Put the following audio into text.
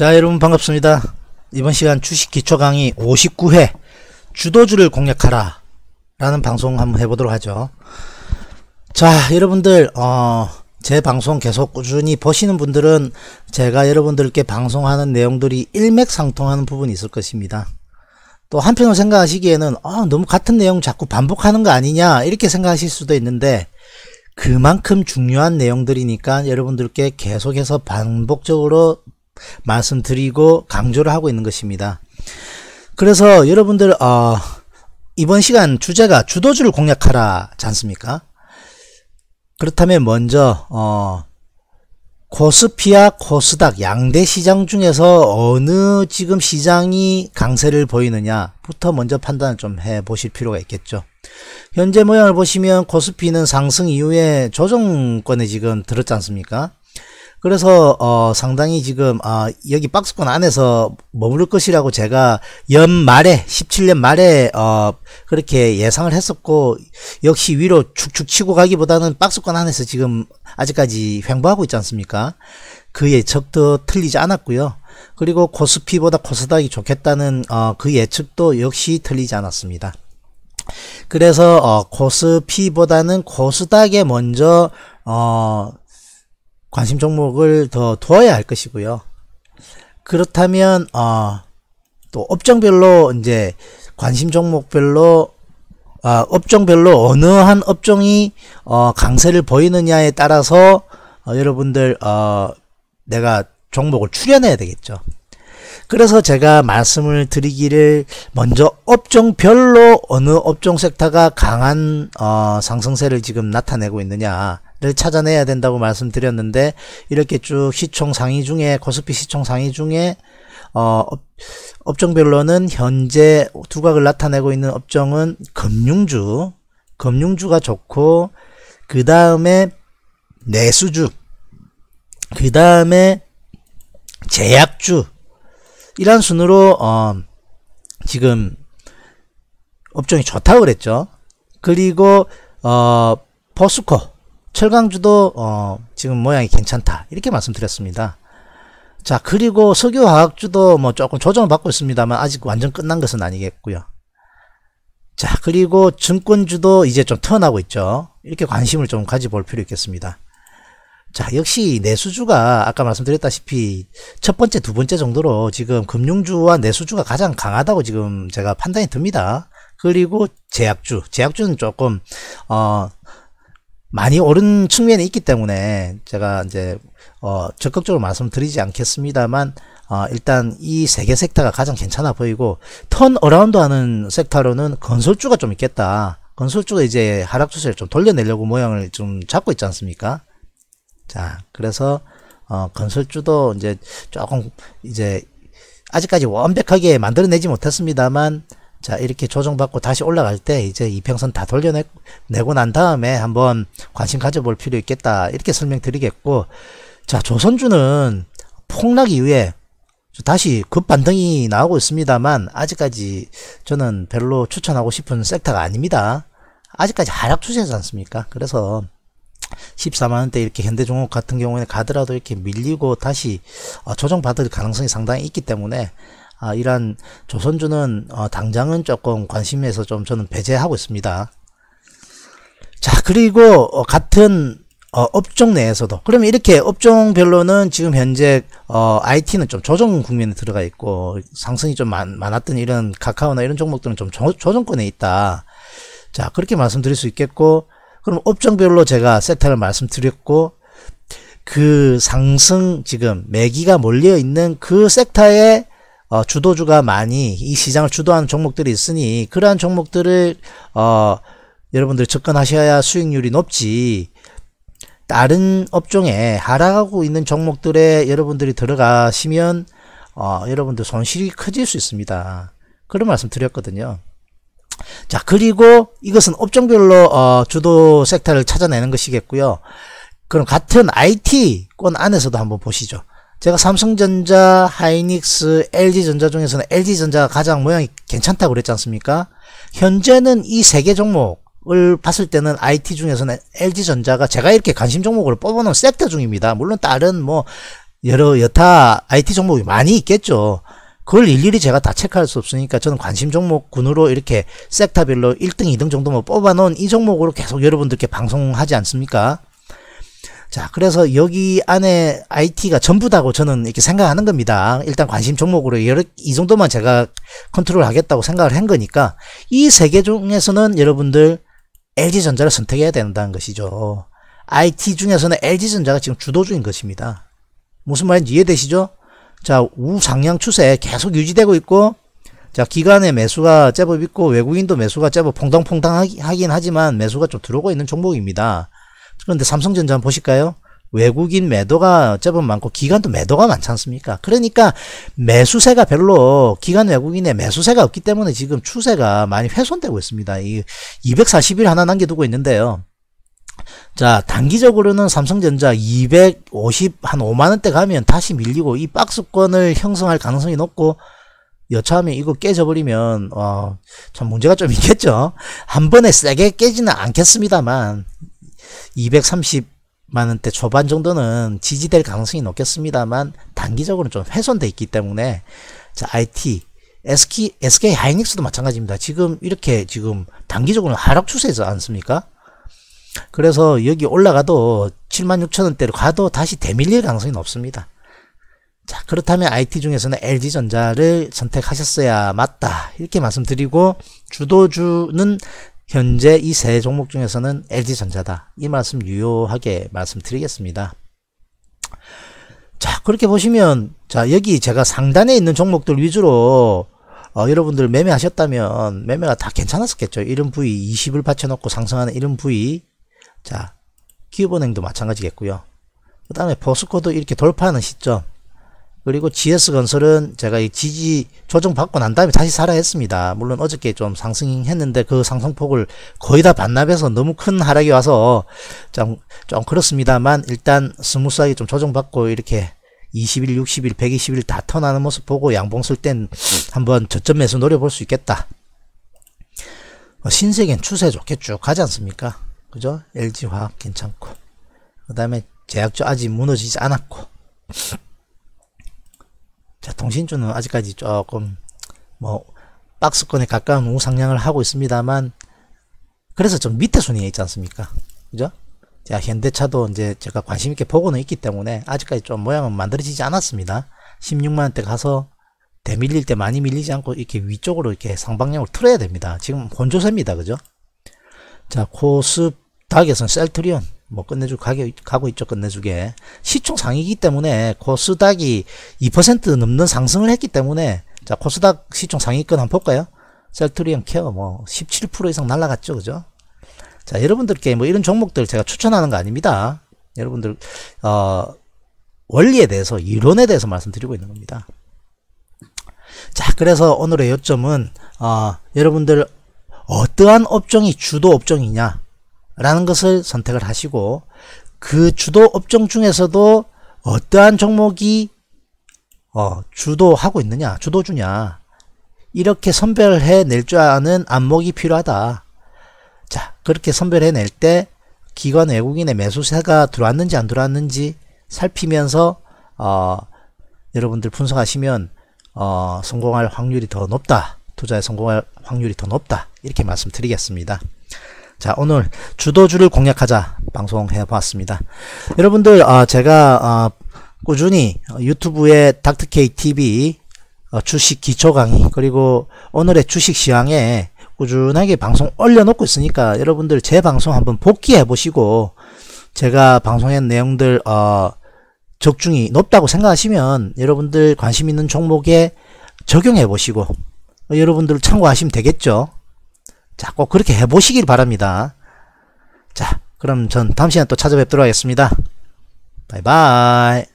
자 여러분 반갑습니다 이번 시간 주식 기초 강의 59회 주도주를 공략하라 라는 방송 한번 해보도록 하죠 자 여러분들 어, 제 방송 계속 꾸준히 보시는 분들은 제가 여러분들께 방송하는 내용들이 일맥상통하는 부분이 있을 것입니다 또 한편으로 생각하시기에는 어, 너무 같은 내용 자꾸 반복하는 거 아니냐 이렇게 생각하실 수도 있는데 그만큼 중요한 내용들이니까 여러분들께 계속해서 반복적으로 말씀드리고 강조를 하고 있는 것입니다. 그래서 여러분들 어, 이번 시간 주제가 주도주를 공략하라 잖습니까 그렇다면 먼저 어, 코스피와 코스닥 양대 시장 중에서 어느 지금 시장이 강세를 보이느냐부터 먼저 판단을 좀 해 보실 필요가 있겠죠. 현재 모양을 보시면 코스피는 상승 이후에 조정권에 지금 들었지 않습니까? 그래서 어, 상당히 지금 어, 여기 박스권 안에서 머무를 것이라고 제가 연말에 17년 말에 어, 그렇게 예상을 했었고 역시 위로 축축 치고 가기보다는 박스권 안에서 지금 아직까지 횡보하고 있지 않습니까? 그 예측도 틀리지 않았고요. 그리고 코스피보다 코스닥이 좋겠다는 어, 그 예측도 역시 틀리지 않았습니다. 그래서 어, 코스피보다는 코스닥에 먼저 어, 관심 종목을 더 두어야 할 것이고요. 그렇다면 어, 또 업종별로 이제 관심 종목별로 어, 업종별로 어느 한 업종이 어, 강세를 보이느냐에 따라서 어, 여러분들 어, 내가 종목을 출연해야 되겠죠. 그래서 제가 말씀을 드리기를 먼저 업종별로 어느 업종 섹터가 강한 어, 상승세를 지금 나타내고 있느냐 를 찾아내야 된다고 말씀드렸는데 이렇게 쭉 시총 상위 중에 코스피 시총 상위 중에 어, 업종별로는 현재 두각을 나타내고 있는 업종은 금융주, 금융주가 좋고 그 다음에 내수주, 그 다음에 제약주 이런 순으로 어, 지금 업종이 좋다고 그랬죠. 그리고 어, 포스코 철강주도 어, 지금 모양이 괜찮다 이렇게 말씀드렸습니다. 자 그리고 석유화학주도 뭐 조금 조정을 받고 있습니다만 아직 완전 끝난 것은 아니겠고요. 자 그리고 증권주도 이제 좀 턴하고 있죠. 이렇게 관심을 좀 가져볼 필요 있겠습니다. 자 역시 내수주가 아까 말씀드렸다시피 첫 번째 두 번째 정도로 지금 금융주와 내수주가 가장 강하다고 지금 제가 판단이 듭니다. 그리고 제약주 제약주는 조금 어 많이 오른 측면이 있기 때문에 제가 이제 어 적극적으로 말씀드리지 않겠습니다만 어 일단 이 세 개 섹터가 가장 괜찮아 보이고 턴 어라운드 하는 섹터로는 건설주가 좀 있겠다. 건설주가 이제 하락 추세를 좀 돌려내려고 모양을 좀 잡고 있지 않습니까? 자, 그래서 어 건설주도 이제 조금 이제 아직까지 완벽하게 만들어내지 못했습니다만 자 이렇게 조정받고 다시 올라갈 때 이제 이평선 다 돌려내고 난 다음에 한번 관심 가져볼 필요 있겠다 이렇게 설명드리겠고 자 조선주는 폭락 이후에 다시 급반등이 나오고 있습니다만 아직까지 저는 별로 추천하고 싶은 섹터가 아닙니다 아직까지 하락 추세지 않습니까 그래서 14만원대 이렇게 현대중업 같은 경우에는 가더라도 이렇게 밀리고 다시 어, 조정받을 가능성이 상당히 있기 때문에 아, 이러한 조선주는 어, 당장은 조금 관심에서 좀 저는 배제하고 있습니다. 자 그리고 어, 같은 어, 업종 내에서도 그러면 이렇게 업종별로는 지금 현재 어, IT는 좀 조정 국면에 들어가 있고 상승이 좀 많, 많았던 이런 카카오나 이런 종목들은 좀 조, 조정권에 있다 자 그렇게 말씀드릴 수 있겠고 그럼 업종별로 제가 세타를 말씀드렸고 그 상승 지금 매기가 몰려 있는 그섹터에 어, 주도주가 많이 이 시장을 주도하는 종목들이 있으니 그러한 종목들을 어, 여러분들 접근하셔야 수익률이 높지 다른 업종에 하락하고 있는 종목들에 여러분들이 들어가시면 어, 여러분들 손실이 커질 수 있습니다. 그런 말씀 드렸거든요. 자 그리고 이것은 업종별로 어, 주도 섹터를 찾아내는 것이겠고요. 그럼 같은 IT권 안에서도 한번 보시죠. 제가 삼성전자, 하이닉스, LG전자 중에서는 LG전자가 가장 모양이 괜찮다고 그랬지 않습니까? 현재는 이 세 개 종목을 봤을 때는 IT 중에서는 LG전자가 제가 이렇게 관심 종목으로 뽑아놓은 섹터 중입니다. 물론 다른 뭐 여러 여타 IT 종목이 많이 있겠죠. 그걸 일일이 제가 다 체크할 수 없으니까 저는 관심 종목 군으로 이렇게 섹터별로 1등, 2등 정도만 뽑아놓은 이 종목으로 계속 여러분들께 방송하지 않습니까? 자, 그래서 여기 안에 IT가 전부다고 저는 이렇게 생각하는 겁니다. 일단 관심 종목으로 여러, 이 정도만 제가 컨트롤 하겠다고 생각을 한 거니까 이 세 개 중에서는 여러분들 LG전자를 선택해야 된다는 것이죠. IT 중에서는 LG전자가 지금 주도주인 것입니다. 무슨 말인지 이해되시죠? 자, 우상향 추세 계속 유지되고 있고 자, 기관의 매수가 제법 있고 외국인도 매수가 제법 퐁당퐁당 하긴 하지만 매수가 좀 들어오고 있는 종목입니다. 그런데 삼성전자 보실까요? 외국인 매도가 어쩌면 많고 기관도 매도가 많지 않습니까? 그러니까 매수세가 별로 기관 외국인의 매수세가 없기 때문에 지금 추세가 많이 훼손되고 있습니다. 이 240일 하나 남겨두고 있는데요. 자 단기적으로는 삼성전자 250 한 5만원대 가면 다시 밀리고 이 박스권을 형성할 가능성이 높고 여차하면 이거 깨져버리면 어, 참 문제가 좀 있겠죠 한 번에 세게 깨지는 않겠습니다만 230만 원대 초반 정도는 지지될 가능성이 높겠습니다만 단기적으로는 좀 훼손돼 있기 때문에 자 IT SK, SK 하이닉스도 마찬가지입니다. 지금 이렇게 지금 단기적으로 는 하락 추세지 않습니까? 그래서 여기 올라가도 76,000원대로 가도 다시 대밀릴 가능성이 높습니다. 자, 그렇다면 IT 중에서는 LG전자를 선택하셨어야 맞다. 이렇게 말씀드리고, 주도주는 현재 이 세 종목 중에서는 LG전자다. 이 말씀 유효하게 말씀드리겠습니다. 자 그렇게 보시면 자 여기 제가 상단에 있는 종목들 위주로 어, 여러분들 매매하셨다면 매매가 다 괜찮았었겠죠. 이런 부위 20을 받쳐놓고 상승하는 이런 부위 자 기업은행도 마찬가지겠고요. 그 다음에 버스코도 이렇게 돌파하는 시점 그리고 GS건설은 제가 이 지지 조정받고 난 다음에 다시 살아했습니다. 물론 어저께 좀 상승했는데 그 상승폭을 거의 다 반납해서 너무 큰 하락이 와서 좀, 좀 그렇습니다만 일단 스무스하게 좀 조정받고 이렇게 20일, 60일, 120일 다 터나는 모습 보고 양봉 쓸 땐 한번 저점 에서 노려볼 수 있겠다. 뭐 신세계는 추세 좋게 쭉 가지 않습니까? 그죠? LG화학 괜찮고 그 다음에 제약조 아직 무너지지 않았고 통신주는 아직까지 조금 뭐 박스권에 가까운 우상향을 하고 있습니다만 그래서 좀 밑에 순위에 있지 않습니까? 그죠? 자, 현대차도 이제 제가 관심 있게 보고는 있기 때문에 아직까지 좀 모양은 만들어지지 않았습니다. 16만원대 가서 대밀릴 때 많이 밀리지 않고 이렇게 위쪽으로 이렇게 상방향을 틀어야 됩니다. 지금 혼조세입니다 그죠? 자, 코스 닥에서는 셀트리온 뭐 끝내주고 가고 있죠 끝내주게 시총상이기 때문에 코스닥이 2% 넘는 상승을 했기 때문에 자 코스닥 시총 상위권 한번 볼까요 셀트리온 케어 뭐 17% 이상 날라갔죠 그죠 자 여러분들께 뭐 이런 종목들 제가 추천하는 거 아닙니다 여러분들 어 원리에 대해서 이론에 대해서 말씀드리고 있는 겁니다 자 그래서 오늘의 요점은 어 여러분들 어떠한 업종이 주도 업종이냐 라는 것을 선택을 하시고 그 주도 업종 중에서도 어떠한 종목이 어, 주도하고 있느냐 주도주냐 이렇게 선별해 낼 줄 아는 안목이 필요하다 자 그렇게 선별해 낼 때 기관 외국인의 매수세가 들어왔는지 안 들어왔는지 살피면서 어, 여러분들 분석하시면 어, 성공할 확률이 더 높다 투자에 성공할 확률이 더 높다 이렇게 말씀드리겠습니다 자 오늘 주도주를 공략하자 방송해 봤습니다 여러분들 아, 제가 아, 꾸준히 유튜브에 닥터 k TV 주식 기초 강의 그리고 오늘의 주식 시황에 꾸준하게 방송 올려놓고 있으니까 여러분들 제 방송 한번 복귀해 보시고 제가 방송한 내용들 어, 적중이 높다고 생각하시면 여러분들 관심 있는 종목에 적용해 보시고 여러분들 참고하시면 되겠죠 자, 꼭 그렇게 해보시길 바랍니다. 자, 그럼 전 다음 시간에 또 찾아뵙도록 하겠습니다. 바이바이.